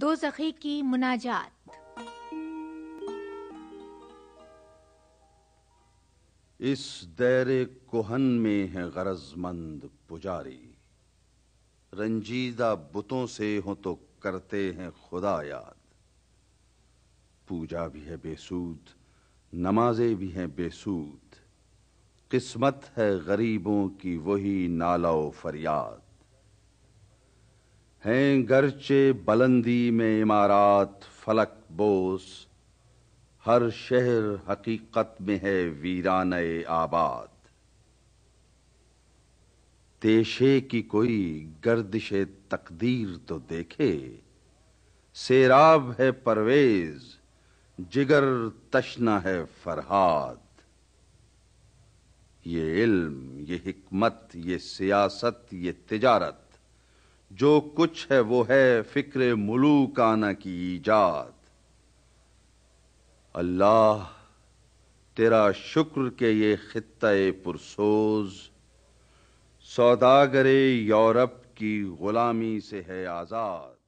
दो जखी की मुनाजात इस दैर कोहन में है गरजमंद पुजारी रंजीदा बुतों से हो तो करते हैं खुदा याद पूजा भी है बेसूद नमाजे भी हैं बेसूद किस्मत है गरीबों की वही नाला फरियाद हैं गर्चे बुलंदी में इमारात फलक बोस हर शहर हकीकत में है वीरान आबाद तेशे की कोई गर्दिशे तकदीर तो देखे सेराब है परवेज जिगर तशना है फरहाद ये इल्म ये हिकमत ये सियासत ये तिजारत जो कुछ है वो है फिक्र मुलूकाना की ईजाद अल्लाह तेरा शुक्र के ये खत्े पुरसोज सौदागरे यूरोप की गुलामी से है आज़ाद